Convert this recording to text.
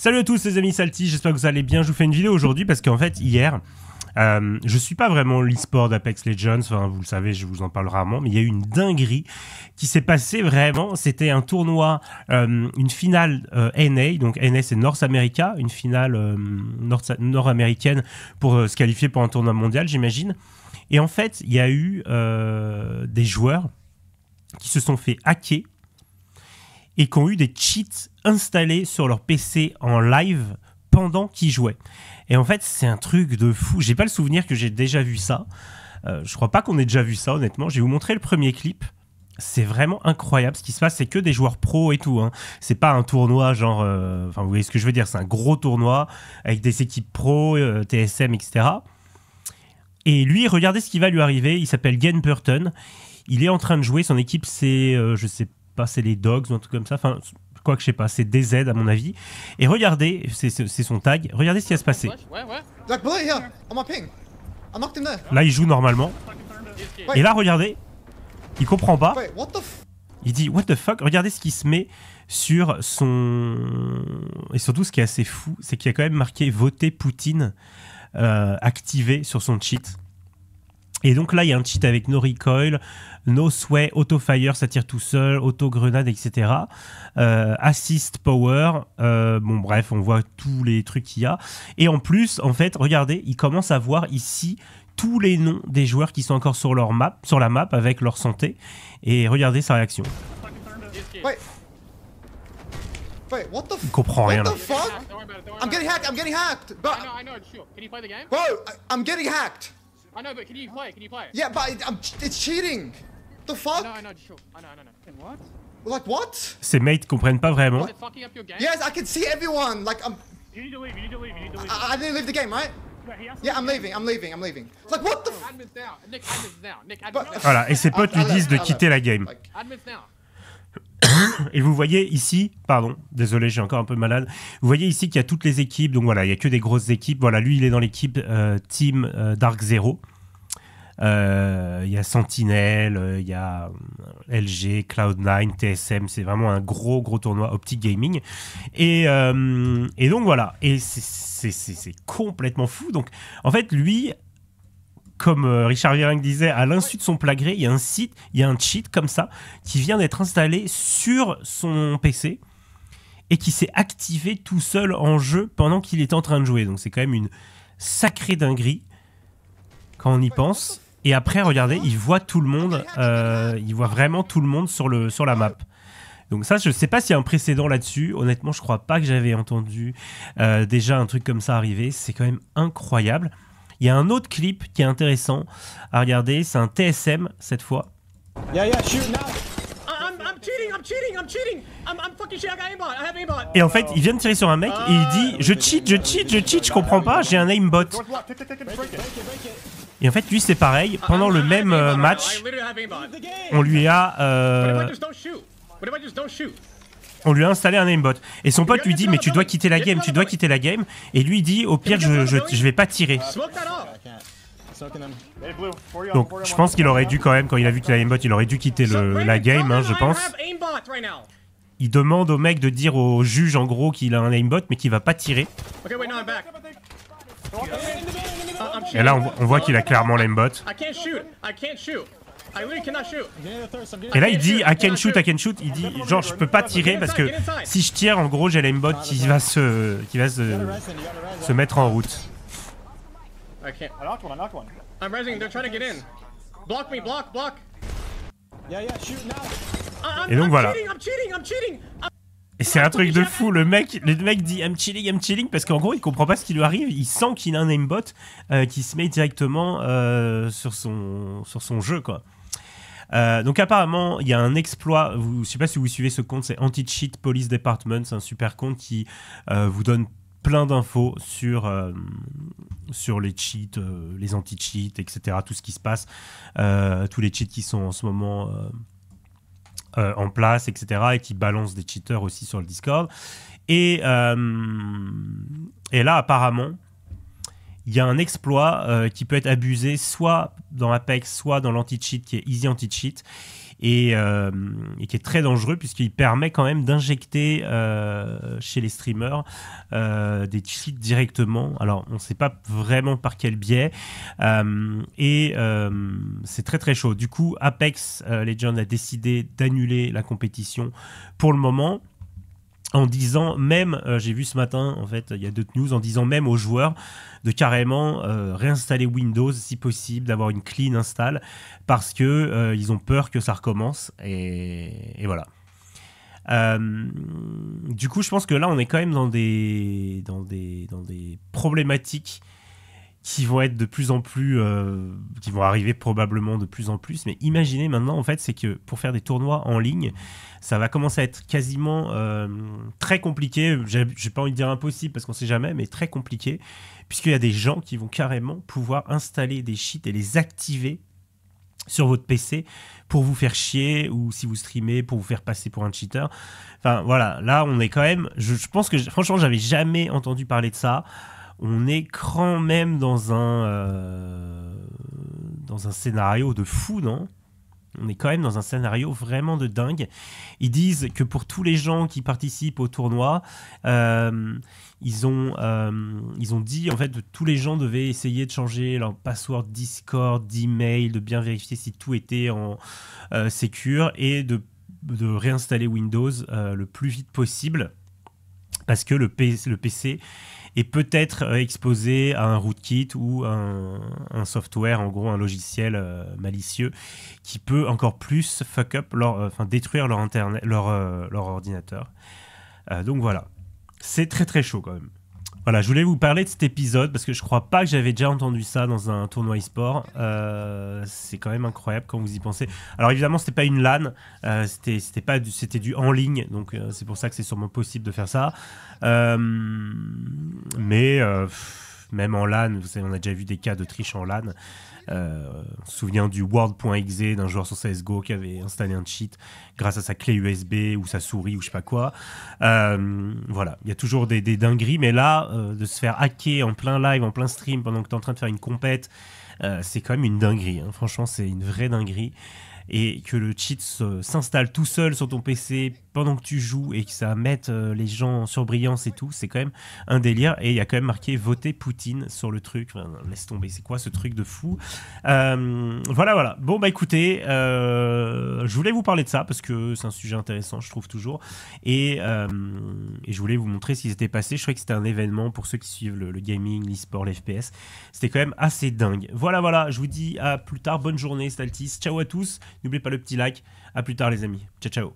Salut à tous les amis Salty, j'espère que vous allez bien. Je vous fais une vidéo aujourd'hui parce qu'en fait, hier, euh, je suis pas vraiment l'e-sport d'Apex Legends, vous le savez, je vous en parle rarement, mais il y a eu une dinguerie qui s'est passée vraiment. C'était un tournoi, euh, une finale euh, NA, donc NA c'est North America, une finale euh, nord-américaine pour se qualifier pour un tournoi mondial, j'imagine. Et en fait, il y a eu des joueurs qui se sont fait hacker et qui ont eu des cheats installés sur leur PC en live pendant qu'ils jouaient. Et en fait, c'est un truc de fou. J'ai pas le souvenir que j'ai déjà vu ça. Euh, je crois pas qu'on ait déjà vu ça, honnêtement. Je vais vous montrer le premier clip. C'est vraiment incroyable ce qui se passe. C'est que des joueurs pros et tout. Hein. C'est pas un tournoi genre. Euh, enfin, vous voyez ce que je veux dire. C'est un gros tournoi avec des équipes pro, euh, TSM, etc. Et lui, regardez ce qui va lui arriver. Il s'appelle Gen Burton. Il est en train de jouer. Son équipe, c'est, euh, je sais c'est les Dogs ou un truc comme ça. Enfin, quoi que je sais pas, c'est DZ à mon avis. Et regardez, c'est son tag, regardez ce qui a se passé. Là, il joue normalement. Et là, regardez, il comprend pas. Il dit What the fuck Regardez ce qui se met sur son. Et surtout, ce qui est assez fou, c'est qu'il a quand même marqué voter Poutine euh, activé sur son cheat. Et donc là, il y a un cheat avec No Recoil, No sweat, Auto Fire, ça tire tout seul, Auto Grenade, etc. Euh, assist Power, euh, bon bref, on voit tous les trucs qu'il y a. Et en plus, en fait, regardez, il commence à voir ici tous les noms des joueurs qui sont encore sur leur map, sur la map avec leur santé. Et regardez sa réaction. Wait. Wait, il comprend rien. là. fuck? I'm getting hacked, I'm getting hacked. Bro, I'm getting hacked. I know, but can you play? Can you play Yeah, but I'm, um, it's cheating. The fuck? No, know, I know, sure. I know, I know. And what? Like what? Ses mates comprennent pas vraiment. Is it fucking up your game? Yes, I can see everyone. Like I'm. Um, you need to leave. You need to leave. You need to leave. I, I didn't leave the game, right? Yeah, I'm leaving, I'm leaving, I'm leaving. Like, what the f... Voilà, et ses potes lui disent de quitter la game. Hein et vous voyez ici, pardon, désolé, j'ai encore un peu malade. Vous voyez ici qu'il y a toutes les équipes. Donc voilà, il y a que des grosses équipes. Voilà, lui, il est dans l'équipe euh, Team euh, Dark Zero. Euh, il y a Sentinel, il y a LG, Cloud9, TSM, c'est vraiment un gros gros tournoi Optic Gaming. Et, et donc voilà, et c'est complètement fou. Donc en fait, lui, comme euh, Richard Viring disait, à l'insu de son plagré, il y a un site, il y a un cheat comme ça qui vient d'être installé sur son PC et qui s'est activé tout seul en jeu pendant qu'il est en train de jouer. Donc c'est quand même une sacrée dinguerie quand on y pense. Et après, regardez, il voit tout le monde, euh, il voit vraiment tout le monde sur, le, sur la map. Donc ça, je ne sais pas s'il y a un précédent là-dessus. Honnêtement, je ne crois pas que j'avais entendu euh, déjà un truc comme ça arriver. C'est quand même incroyable. Il y a un autre clip qui est intéressant à regarder, c'est un TSM cette fois. Et en fait, il vient de tirer sur un mec et il dit ah, Je cheat, je cheat, je cheat, je comprends pas, j'ai un aimbot. Et en fait, lui, c'est pareil. Pendant le même euh, match, on lui a. Euh, on lui a installé un aimbot. Et son pote lui dit mais tu dois quitter la game, tu dois quitter la game. Et lui dit au pire je, je, vais pas tirer. Donc je pense qu'il aurait dû quand même, quand il a vu qu'il a aimbot, il aurait dû quitter la game, hein, je pense. Il demande au mec de dire au juge en gros qu'il a un aimbot mais qu'il va pas tirer. Et là on, on voit qu'il a clairement l'aimbot. Et là, il dit I can shoot, I can shoot. Il dit genre, je peux pas tirer parce que si je tire, en gros, j'ai l'aimbot qui va se, qui va se, se mettre en route. Et donc voilà. Et c'est un truc de fou, le mec, le mec dit I'm chilling, I'm chilling, parce qu'en gros il comprend pas ce qui lui arrive, il sent qu'il a un aimbot euh, qui se met directement euh, sur, son, sur son jeu quoi. Euh, donc apparemment, il y a un exploit. Vous, je sais pas si vous suivez ce compte, c'est Anti-Cheat Police Department. C'est un super compte qui euh, vous donne plein d'infos sur, euh, sur les cheats, les anti-cheats, etc. Tout ce qui se passe, tous les cheats qui sont en ce moment. en place, etc., et qui balancent des cheaters aussi sur le Discord. Et, et là, apparemment, il y a un exploit euh, qui peut être abusé soit dans Apex, soit dans l'anti-cheat qui est Easy Anti-Cheat. Euh, et, qui est très dangereux puisqu'il permet quand même d'injecter euh, chez les streamers des cheats directement. Alors on ne sait pas vraiment par quel biais et c'est très très chaud. Du coup Apex Legends a décidé d'annuler la compétition pour le moment en disant même, euh, j'ai vu ce matin, en fait, il y a d'autres news, en disant même aux joueurs de carrément euh, réinstaller Windows si possible, d'avoir une clean install, parce que euh, ils ont peur que ça recommence, et, voilà. du coup, je pense que là, on est quand même dans des, dans des, dans des problématiques qui vont être de plus en plus, euh, qui vont arriver probablement de plus en plus. Mais imaginez maintenant, en fait, c'est que pour faire des tournois en ligne, ça va commencer à être quasiment euh, très compliqué. J'ai pas envie de dire impossible parce qu'on sait jamais, mais très compliqué, puisqu'il y a des gens qui vont carrément pouvoir installer des cheats et les activer sur votre PC pour vous faire chier ou si vous streamez pour vous faire passer pour un cheater. Enfin voilà, là on est quand même. Je, pense que franchement j'avais jamais entendu parler de ça on est quand même dans un euh, dans un scénario de fou, non on est quand même dans un scénario vraiment de dingue. Ils disent que pour tous les gens qui participent au tournoi, euh, ils, ont, euh, ils ont dit en fait que tous les gens devaient essayer de changer leur password Discord, d'email, de bien vérifier si tout était en euh, et de, réinstaller Windows le plus vite possible parce que le PC et peut-être euh, exposé à un rootkit ou un, un software, en gros un logiciel euh, malicieux qui peut encore plus fuck up, euh, enfin détruire leur, leur ordinateur. donc voilà, c'est très très chaud quand même. Voilà, je voulais vous parler de cet épisode parce que je crois pas que j'avais déjà entendu ça dans un tournoi e-sport. Euh, c'est quand même incroyable quand vous y pensez. Alors évidemment, c'était pas une LAN, euh, c'était, c'était pas du, c'était du en ligne, donc euh, c'est pour ça que c'est sûrement possible de faire ça. mais même en LAN. Vous savez, on a déjà vu des cas de triche en LAN. Euh, on se souvient du World.exe d'un joueur sur CSGO qui avait installé un cheat grâce à sa clé USB ou sa souris ou je sais pas quoi. Euh, voilà, il y a toujours des, dingueries, mais là, euh, de se faire hacker en plein live, en plein stream, pendant que tu es en train de faire une compète, euh, c'est quand même une dinguerie. Hein. Franchement, c'est une vraie dinguerie. Et que le cheat s'installe tout seul sur ton PC pendant que tu joues et que ça mette euh, les gens sur brillance et tout, c'est quand même un délire. Et il y a quand même marqué voter Poutine sur le truc. laisse tomber, c'est quoi ce truc de fou euh, Voilà, voilà. Bon, bah écoutez, euh, je voulais vous parler de ça parce que c'est un sujet intéressant, je trouve toujours. Et, je voulais vous montrer ce qui s'était passé. Je crois que c'était un événement pour ceux qui suivent le, gaming, l'e-sport, l'FPS. C'était quand même assez dingue. Voilà, voilà. Je vous dis à plus tard. Bonne journée, Staltis. Ciao à tous. N'oubliez pas le petit like. À plus tard, les amis. Ciao, ciao.